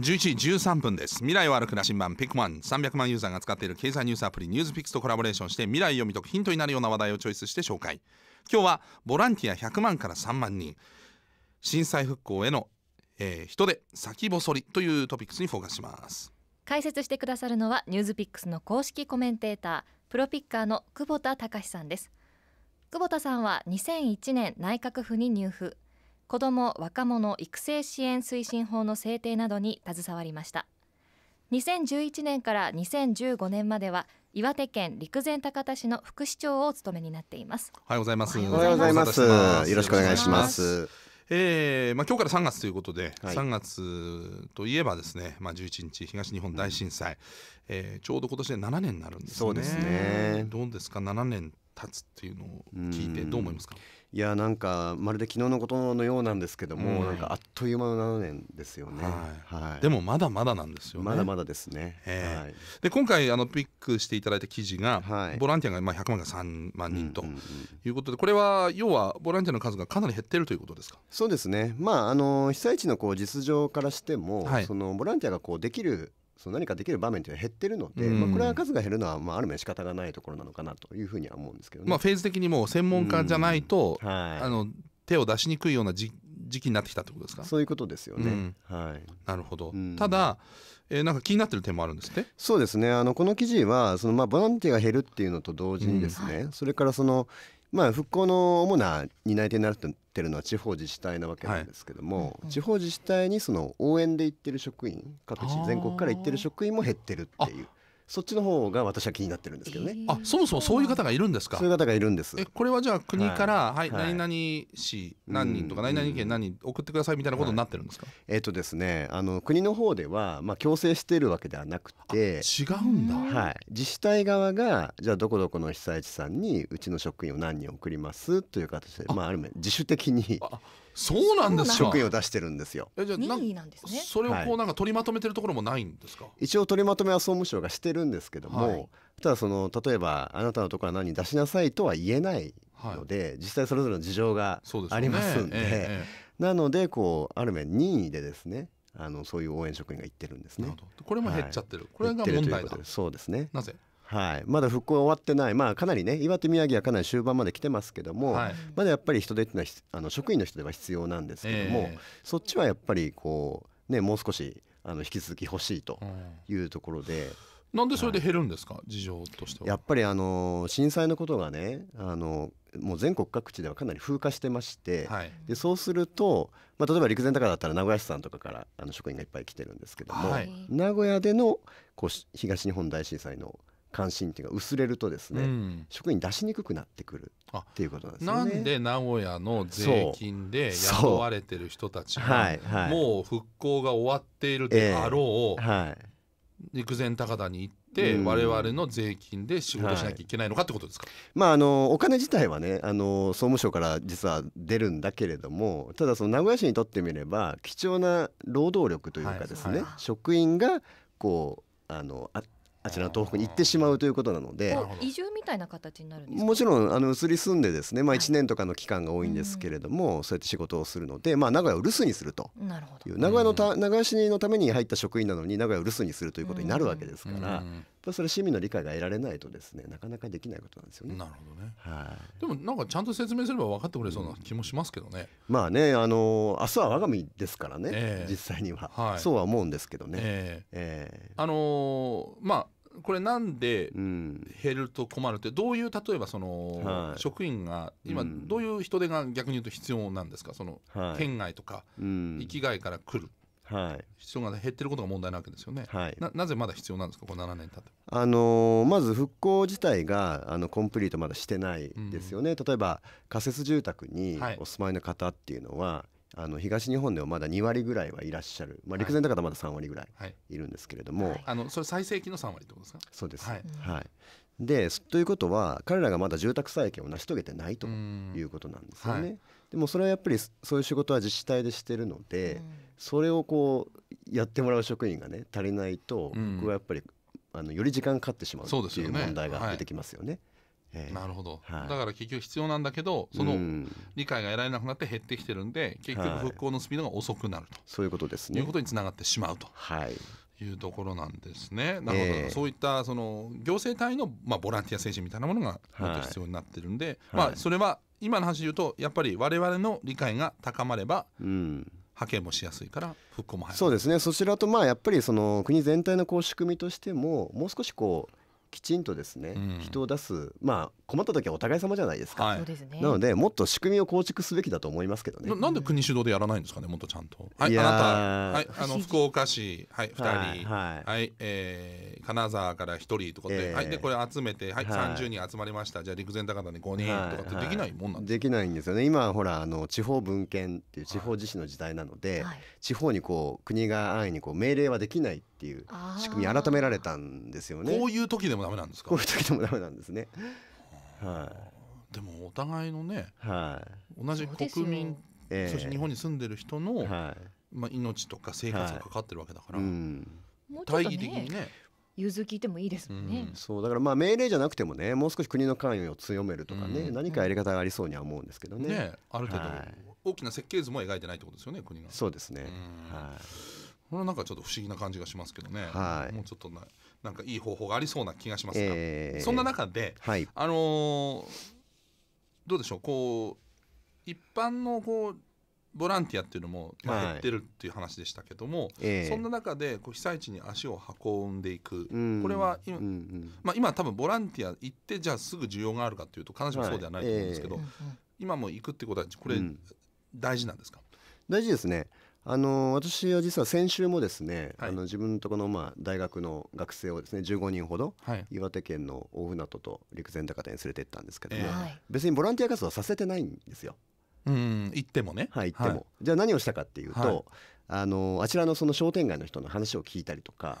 11時13分です未来を歩く羅針盤ピックマン300万ユーザーが使っている経済ニュースアプリニュースピックスとコラボレーションして未来を読み解くヒントになるような話題をチョイスして紹介今日はボランティア100万から3万人震災復興への、えー、人手先細りというトピックスにフォーカスします解説してくださるのはニュースピックスの公式コメンテータープロピッカーの久保田隆さんです久保田さんは2001年内閣府に入府子ども・若者育成支援推進法の制定などに携わりました2011年から2015年までは岩手県陸前高田市の副市長を務めになっていますおはようございますおはようございますよろしくお願いしますえーまあ、今日から3月ということで、はい、3月といえばですね、まあ、11日東日本大震災、うん、えー、ちょうど今年で7年になるんですね。そうですねどうですか7年経つっていうのを聞いてどう思いますか、うんいやなんかまるで昨日のことのようなんですけども、うん、なんかあっという間の7年ですよね、はいはい、でもまだまだなんですよねまだまだですね、えー、はい、で今回あのピックしていただいた記事が、はい、ボランティアがまあ100万が3万人ということで、これは要はボランティアの数がかなり減ってるということですかそうですねまああの被災地のこう実情からしても、はい、そのボランティアがこうできるその何かできる場面というのは減ってるので、まあ、これは数が減るのはまあある面仕方がないところなのかなというふうには思うんですけど、ね、まあ、フェーズ的にも専門家じゃないと、あの手を出しにくいような時期になってきたってことですかそういうことですよね、はい、なるほど、ただ、えなんか気になってる点もあるんですってそうですねあのこの記事はそのまあボランティアが減るっていうのと同時にですね、うんそれからそのまあ、復興の主な担い手になってるのは地方自治体なわけなんですけども、はい、地方自治体にその応援で行ってる職員各地全国から行ってる職員も減ってるっていう。そっちの方が私は気になってるんですけどね。あそもそもそういう方がいるんですかそういう方がいるんです。えこれはじゃあ国から、はい、はい、何々市何人とか、何々県何人送ってくださいみたいなことになってるんですか、はい、えっ、ー、とですねあの国の方では、まあ、強制しているわけではなくて違うんだ、はい、自治体側がじゃあどこどこの被災地さんにうちの職員を何人送りますという形でまあ、ある意味自主的にそうなんですか。職員を出してるんですよ。えじゃ任意なんですね。それをこうなんか取りまとめてるところもないんですか。はい、一応取りまとめは総務省がしてるんですけども、はい、ただその例えばあなたのところは何出しなさいとは言えないので、はい、実際それぞれの事情がありますんで、ねええ、なのでこうある面任意でですね。あのそういう応援職員が行ってるんですね。これも減っちゃってる。これが問題だ。そうですね。なぜ？はい、まだ復興終わってない、まあ、かなりね岩手宮城はかなり終盤まで来てますけども、はい、まだやっぱり人手っていうのはあの職員の人では必要なんですけども、えー、そっちはやっぱりこう、ね、もう少しあの引き続き欲しいというところで。うん、なんでそれで減るんですか、はい、事情としてはやっぱりあの震災のことがねあのもう全国各地ではかなり風化してまして、はい、でそうすると、まあ、例えば陸前高田だったら名古屋市さんとかからあの職員がいっぱい来てるんですけども、名古屋でのこう東日本大震災の関心っていうか薄れるとですね、うん、職員出しにくくなってくるっていうことなんですね。なんで名古屋の税金で雇われてる人たちがもう復興が終わっているであろう、陸前高田に行って。我々の税金で仕事しなきゃいけないのかってことですか、はい、まあ、あのお金自体はねあの総務省から実は出るんだけれどもただその名古屋市にとってみれば貴重な労働力というかですね、はいはい、職員がこうあのああちらの東北に行ってしまうということなので移住みたいな形になるもちろんあの移り住んでですね、まあ、1年とかの期間が多いんですけれども、はい、そうやって仕事をするので、まあ、名古屋を留守にするとなるほど名古屋のた名古屋市のために入った職員なのに名古屋を留守にするということになるわけですから、ぱそれ市民の理解が得られないとですねなかなかできないことなんですよね。なるほどね、はい、でもなんかちゃんと説明すれば分かってくれそうな気もしますけどね。うん、まあねあの明日は我が身ですからね、えー、実際には、はい、そうは思うんですけどね。えー、えー、あのー、まあこれなんで減ると困るってどういう例えばそのはい、職員が今どういう人手が逆に言うと必要なんですかそのはい、県外とか域外から来るはい、必要が減ってることが問題なわけですよね、はい、ななぜまだ必要なんですかこの7年経って、あのー、まず復興自体があのコンプリートまだしてないですよね、うん、例えば仮設住宅にお住まいの方っていうのは、はいあの東日本ではまだ2割ぐらいはいらっしゃる、まあ、陸前高田まだ3割ぐらいいるんですけれども、はいはい、あのそれ最盛期の3割ってことですかそうです、はい、はい、でということは彼らがまだ住宅再建を成し遂げてないということなんですよね。はい、でもそれはやっぱりそういう仕事は自治体でしてるので、それをこうやってもらう職員がね足りないと、僕はやっぱりあのより時間かかってしまうっていう問題が出てきますよね。なるほど、はい、だから結局必要なんだけどその理解が得られなくなって減ってきてるんで結局復興のスピードが遅くなると、はい、そういうことですねいうことにつながってしまうと、はい、いうところなんですね。なるほど、えー、そういったその行政単位の、まあ、ボランティア精神みたいなものがもっと必要になってるんで、はい、まあ、それは今の話で言うとやっぱり我々の理解が高まれば、うん、派遣もしやすいから復興も早いそうですねそちらとまあやっぱりその国全体のこう仕組みとしてももう少しこうきちんとですね、うん、人を出すまあ困った時はお互い様じゃないですか、はい、なのでもっと仕組みを構築すべきだと思いますけどねなんで国主導でやらないんですかねもっとちゃんとはいあなたはいあの 福岡市はい2人はい、はい、えー、金沢から1人とかえー、はいでこれ集めてはい、はい、30人集まりましたじゃあ陸前高田に5人とかってできないもんなんですか、はいはい、できないんですよね今ほらあの地方分権っていう地方自治の時代なので、はい、地方にこう国が安易にこう命令はできないっていう仕組み改められたんですよねこういう時でももダメなんですかこういう時でもダメなんですねはいでもお互いのね、はい、同じ国民そ,、して日本に住んでる人の、はいまあ、命とか生活がかかってるわけだから、はいうん、大義的にね譲通聞いてもいいですもんね、うん、そうだからまあ命令じゃなくてもねもう少し国の関与を強めるとかね、うん、何かやり方がありそうには思うんですけどね、ね、ある程度、はい、大きな設計図も描いてないってことですよね国がそうですね、はいこれはなんかちょっと不思議な感じがしますけどね、はい、もうちょっとない。なんかいい方法がありそうな気がしますが、えー、そんな中で、はい、あのどうでしょうこう一般のこうボランティアっていうのも減ってるっていう話でしたけども、はいえー、そんな中でこう被災地に足を運んでいく、これは今うんうん、まあ、今多分ボランティア行ってじゃあすぐ需要があるかっていうと必ずしもそうではないと思うんですけど、はいえー、今も行くってことはこれ大事なんですか、うん、大事ですねあの私は実は先週もですね、はい、あの自分のとこのまあ大学の学生をですね15人ほど、岩手県の大船渡と陸前高田に連れて行ったんですけども、はい、別にボランティア活動はさせてないんですよ。うん行ってもね。はい行っても、はい、じゃあ何をしたかっていうと、あのあちらのその商店街の人の話を聞いたりとか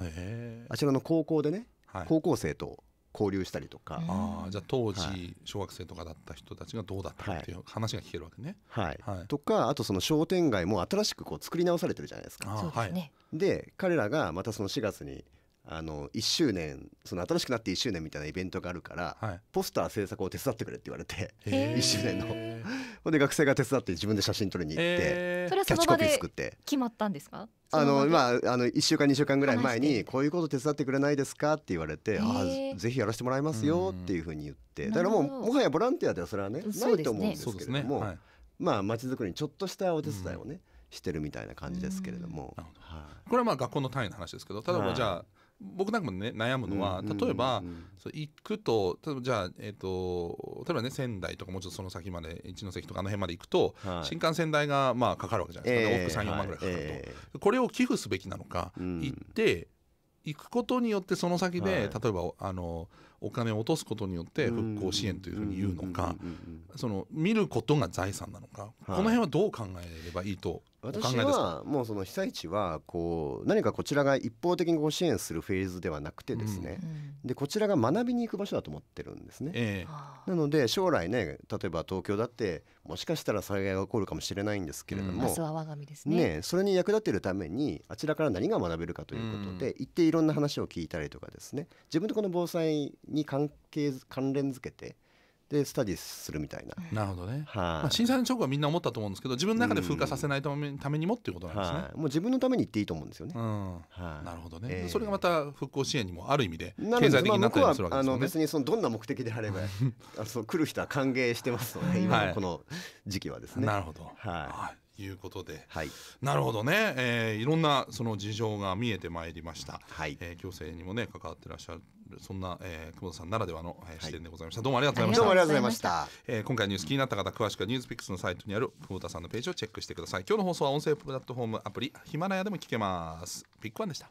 あちらの高校でね、高校生と交流したりとか、うん、あじゃあ当時小学生とかだった人たちがどうだったっていう話が聞けるわけね。はい、はいはいとかあとその商店街も新しくこう作り直されてるじゃないですか。あですね、で彼らがまたその4月にあの1周年その新しくなって1周年みたいなイベントがあるから、はい、ポスター制作を手伝ってくれって言われて1周年のほんで学生が手伝って自分で写真撮りに行って、えー、ッチコピー作って決まったんですかあのまああの1週間2週間ぐらい前にこういうこと手伝ってくれないですかって言われて、えー、あぜひやらせてもらいますよっていうふうに言ってだからもうもはやボランティアではそれはねないと思うんですけれども、ねまあ街ちづくりにちょっとしたお手伝いをねしてるみたいな感じですけれども、はこれはまあ学校の単位の話ですけど例えばじゃあ、僕なんかもね悩むのは例えば、そう行くと例えばじゃあ、えーと、例えばね仙台とかもうちょっとその先まで一ノ関とかあの辺まで行くと、はい、新幹線代がまあかかるわけじゃないですか、ね、往34万ぐらいかかると、はいこれを寄付すべきなのか、うん、行って行くことによってその先で、はい、例えばあのお金を落とすことによって復興支援というふうに言うのかその見ることが財産なのか、はい、この辺はどう考えればいいと私はもうその被災地はこう何かこちらが一方的にご支援するフェーズではなくてですね、うん、でこちらが学びに行く場所だと思ってるんですね、えー、なので将来ね例えば東京だってもしかしたら災害が起こるかもしれないんですけれども、うん、ねそれに役立てるためにあちらから何が学べるかということで、うん、行っていろんな話を聞いたりとかですね自分でこの防災に関係関連づけてでスタディするみたいな。なるほどね。はい、まあ、震災の直後はみんな思ったと思うんですけど、自分の中で風化させないため,、ためにもっていうことなんですね、もう自分のために言っていいと思うんですよね。うん、はい、なるほどね、えー、それがまた復興支援にもある意味で経済的になったりするわけですよね。まあ、あの別にそのどんな目的であれば あそう来る人は歓迎してますので、今のこの時期はですね。はい、なるほど。はい。いうことで、はい、なるほどね、えー、いろんなその事情が見えてまいりました、はいえー、行政にもね関わってらっしゃるそんな、えー、久保田さんならではの、えー、視点でございました、どうもありがとうございましたどうもありがとうございました、えー、今回ニュース気になった方詳しくはニュースピックスのサイトにある久保田さんのページをチェックしてください今日の放送は音声プラットフォームアプリヒマラヤでも聞けますピックワンでした